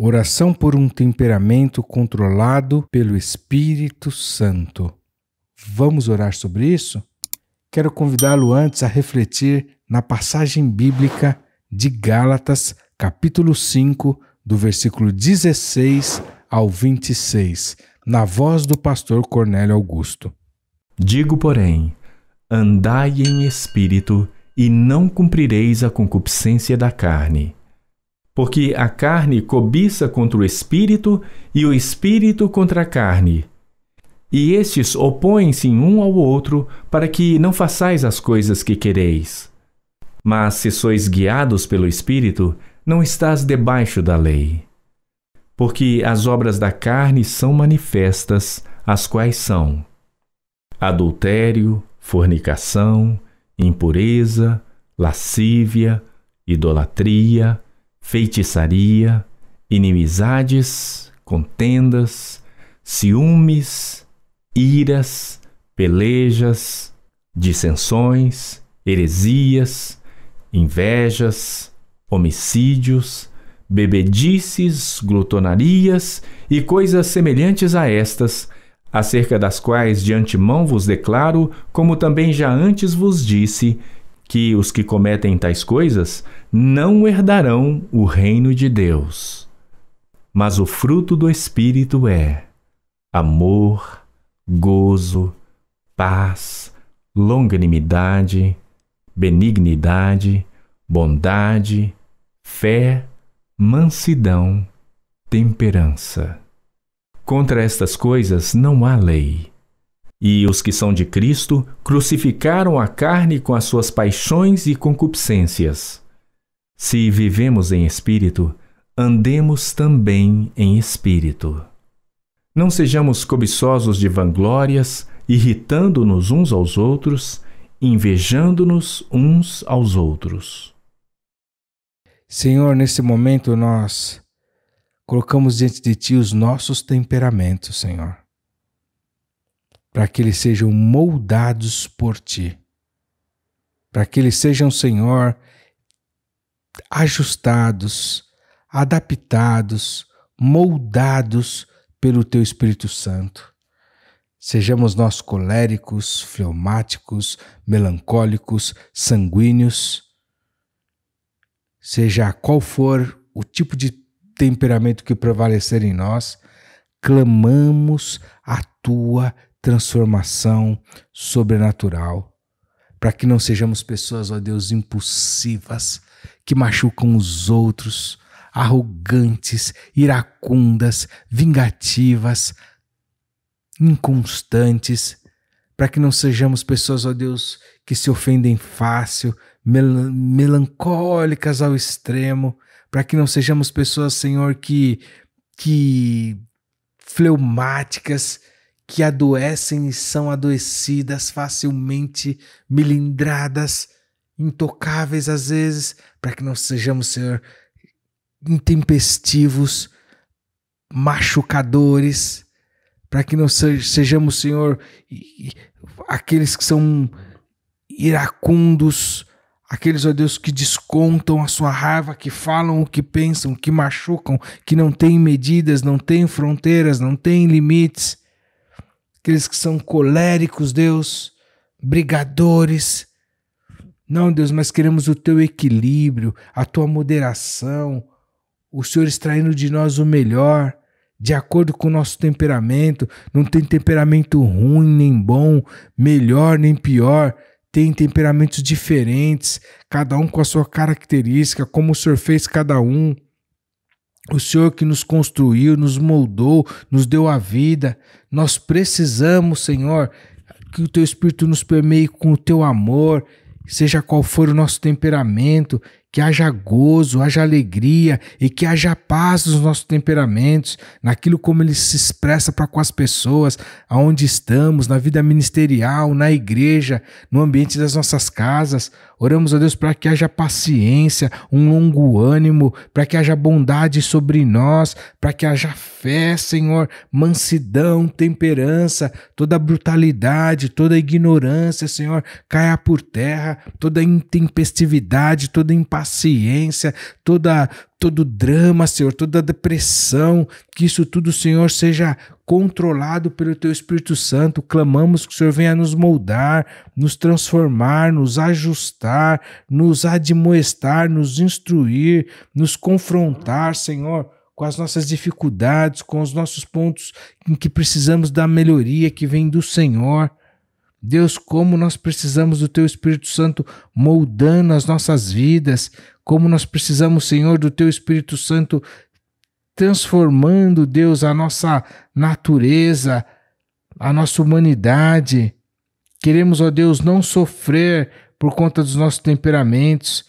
Oração por um temperamento controlado pelo Espírito Santo. Vamos orar sobre isso? Quero convidá-lo antes a refletir na passagem bíblica de Gálatas, capítulo 5, do versículo 16 ao 26, na voz do pastor Cornélio Augusto. Digo, porém, andai em espírito e não cumprireis a concupiscência da carne porque a carne cobiça contra o espírito e o espírito contra a carne. E estes opõem-se um ao outro para que não façais as coisas que quereis. Mas se sois guiados pelo espírito, não estás debaixo da lei. Porque as obras da carne são manifestas, as quais são: adultério, fornicação, impureza, lascívia, idolatria, feitiçaria, inimizades, contendas, ciúmes, iras, pelejas, dissensões, heresias, invejas, homicídios, bebedices, glutonarias e coisas semelhantes a estas, acerca das quais de antemão vos declaro, como também já antes vos disse, que os que cometem tais coisas não herdarão o reino de Deus. Mas o fruto do Espírito é amor, gozo, paz, longanimidade, benignidade, bondade, fé, mansidão, temperança. Contra estas coisas não há lei. E os que são de Cristo crucificaram a carne com as suas paixões e concupiscências. Se vivemos em espírito, andemos também em espírito. Não sejamos cobiçosos de vanglórias, irritando-nos uns aos outros, invejando-nos uns aos outros. Senhor, nesse momento nós colocamos diante de Ti os nossos temperamentos, Senhor para que eles sejam moldados por ti, para que eles sejam, Senhor, ajustados, adaptados, moldados pelo teu Espírito Santo. Sejamos nós coléricos, fleumáticos, melancólicos, sanguíneos, seja qual for o tipo de temperamento que prevalecer em nós, clamamos a tua transformação sobrenatural, para que não sejamos pessoas, ó Deus, impulsivas, que machucam os outros, arrogantes, iracundas, vingativas, inconstantes, para que não sejamos pessoas, ó Deus, que se ofendem fácil, mel melancólicas ao extremo, para que não sejamos pessoas, Senhor, que que fleumáticas, que adoecem e são adoecidas facilmente, milindradas, intocáveis às vezes, para que não sejamos, Senhor, intempestivos, machucadores, para que não sejamos, Senhor, aqueles que são iracundos, aqueles, ó Deus, que descontam a sua raiva, que falam o que pensam, que machucam, que não têm medidas, não têm fronteiras, não têm limites aqueles que são coléricos, Deus, brigadores. Não, Deus, mas queremos o teu equilíbrio, a tua moderação, o Senhor extraindo de nós o melhor, de acordo com o nosso temperamento. Não tem temperamento ruim nem bom, melhor nem pior. Tem temperamentos diferentes, cada um com a sua característica, como o Senhor fez cada um. O Senhor que nos construiu, nos moldou, nos deu a vida. Nós precisamos, Senhor, que o teu espírito nos permeie com o teu amor, seja qual for o nosso temperamento, que haja gozo, haja alegria e que haja paz nos nossos temperamentos, naquilo como ele se expressa para com as pessoas, aonde estamos, na vida ministerial, na igreja, no ambiente das nossas casas. Oramos a Deus para que haja paciência, um longo ânimo, para que haja bondade sobre nós, para que haja fé, Senhor, mansidão, temperança, toda brutalidade, toda ignorância, Senhor, caia por terra, toda intempestividade, toda impaciência paciência, toda todo drama, Senhor, toda depressão, que isso tudo, Senhor, seja controlado pelo teu Espírito Santo. Clamamos que o Senhor venha nos moldar, nos transformar, nos ajustar, nos admoestar, nos instruir, nos confrontar, Senhor com as nossas dificuldades, com os nossos pontos em que precisamos da melhoria que vem do Senhor. Deus, como nós precisamos do Teu Espírito Santo moldando as nossas vidas, como nós precisamos, Senhor, do Teu Espírito Santo transformando, Deus, a nossa natureza, a nossa humanidade. Queremos, ó Deus, não sofrer por conta dos nossos temperamentos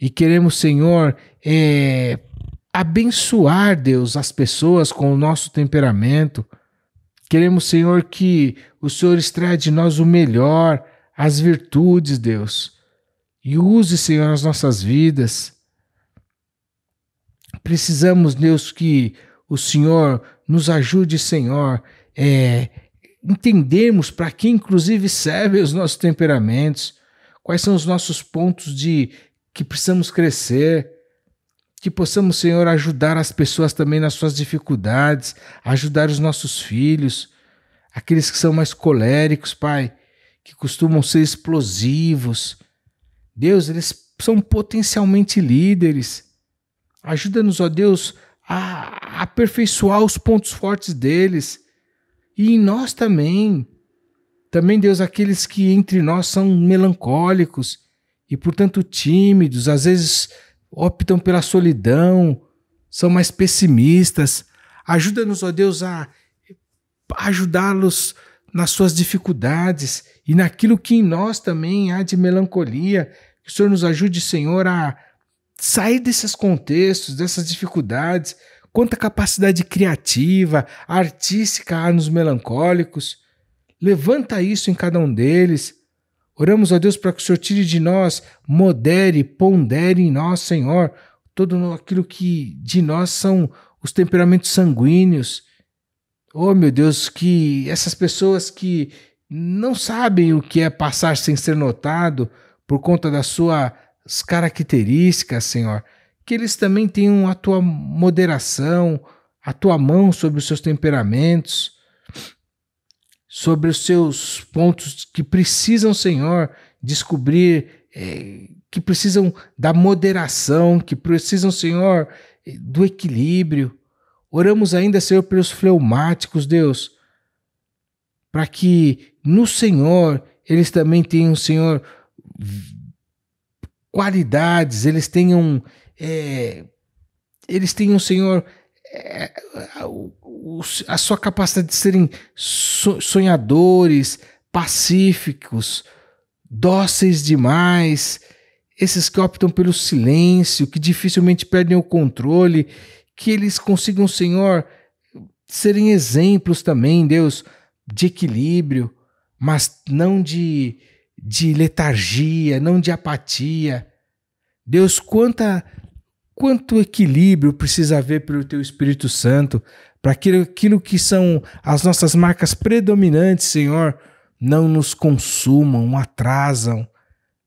e queremos, Senhor, é, abençoar, Deus, as pessoas com o nosso temperamento. Queremos, Senhor, que o Senhor extraia de nós o melhor, as virtudes, Deus. E use, Senhor, as nossas vidas. Precisamos, Deus, que o Senhor nos ajude, Senhor, é, entendermos para que, inclusive, servem os nossos temperamentos, quais são os nossos pontos de que precisamos crescer que possamos, Senhor, ajudar as pessoas também nas suas dificuldades, ajudar os nossos filhos, aqueles que são mais coléricos, Pai, que costumam ser explosivos. Deus, eles são potencialmente líderes. Ajuda-nos, ó Deus, a aperfeiçoar os pontos fortes deles. E em nós também. Também, Deus, aqueles que entre nós são melancólicos e, portanto, tímidos, às vezes optam pela solidão, são mais pessimistas. Ajuda-nos, ó Deus, a ajudá-los nas suas dificuldades e naquilo que em nós também há de melancolia. Que o Senhor nos ajude, Senhor, a sair desses contextos, dessas dificuldades. Quanta capacidade criativa, artística há nos melancólicos. Levanta isso em cada um deles Oramos a Deus para que o Senhor tire de nós, modere, pondere em nós, Senhor, todo aquilo que de nós são os temperamentos sanguíneos. Oh, meu Deus, que essas pessoas que não sabem o que é passar sem ser notado por conta das suas características, Senhor, que eles também tenham a tua moderação, a tua mão sobre os seus temperamentos sobre os seus pontos que precisam, Senhor, descobrir, é, que precisam da moderação, que precisam, Senhor, é, do equilíbrio. Oramos ainda, Senhor, pelos fleumáticos, Deus, para que no Senhor eles também tenham, Senhor, qualidades, eles tenham, é, eles tenham, Senhor, é, a, a, sua capacidade de serem sonhadores, pacíficos, dóceis demais, esses que optam pelo silêncio, que dificilmente perdem o controle, que eles consigam, Senhor, serem exemplos também, Deus, de equilíbrio, mas não de, de letargia, não de apatia. Deus, quanta quanto equilíbrio precisa haver pelo teu Espírito Santo, para aquilo, aquilo que são as nossas marcas predominantes, Senhor, não nos consumam, atrasam,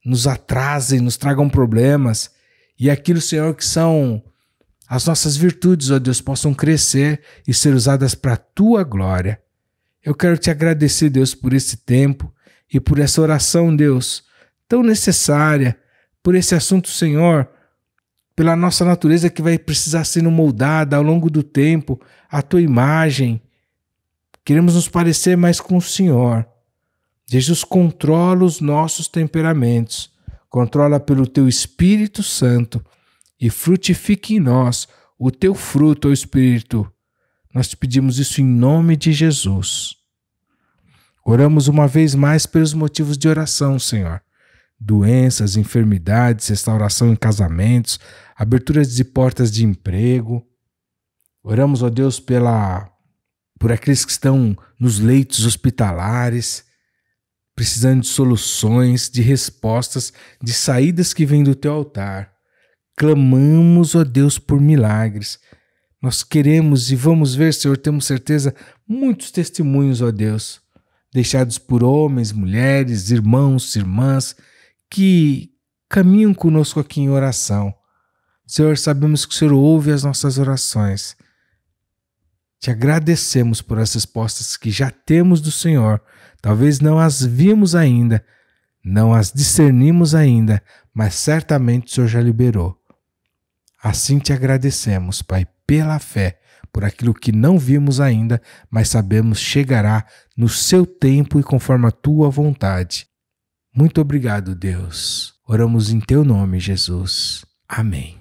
nos atrasem, nos tragam problemas. E aquilo, Senhor, que são as nossas virtudes, ó Deus, possam crescer e ser usadas para a tua glória. Eu quero te agradecer, Deus, por esse tempo e por essa oração, Deus, tão necessária, por esse assunto, Senhor, pela nossa natureza que vai precisar sendo moldada ao longo do tempo, a tua imagem. Queremos nos parecer mais com o Senhor. Jesus controla os nossos temperamentos, controla pelo teu Espírito Santo e frutifique em nós o teu fruto, ó Espírito. Nós te pedimos isso em nome de Jesus. Oramos uma vez mais pelos motivos de oração, Senhor doenças, enfermidades, restauração em casamentos, aberturas de portas de emprego. Oramos, ó Deus, pela por aqueles que estão nos leitos hospitalares, precisando de soluções, de respostas, de saídas que vêm do teu altar. Clamamos, ó Deus, por milagres. Nós queremos e vamos ver, Senhor, temos certeza, muitos testemunhos, ó Deus, deixados por homens, mulheres, irmãos, irmãs, que caminham conosco aqui em oração. Senhor, sabemos que o Senhor ouve as nossas orações. Te agradecemos por as respostas que já temos do Senhor. Talvez não as vimos ainda, não as discernimos ainda, mas certamente o Senhor já liberou. Assim te agradecemos, Pai, pela fé, por aquilo que não vimos ainda, mas sabemos chegará no seu tempo e conforme a tua vontade. Muito obrigado, Deus. Oramos em teu nome, Jesus. Amém.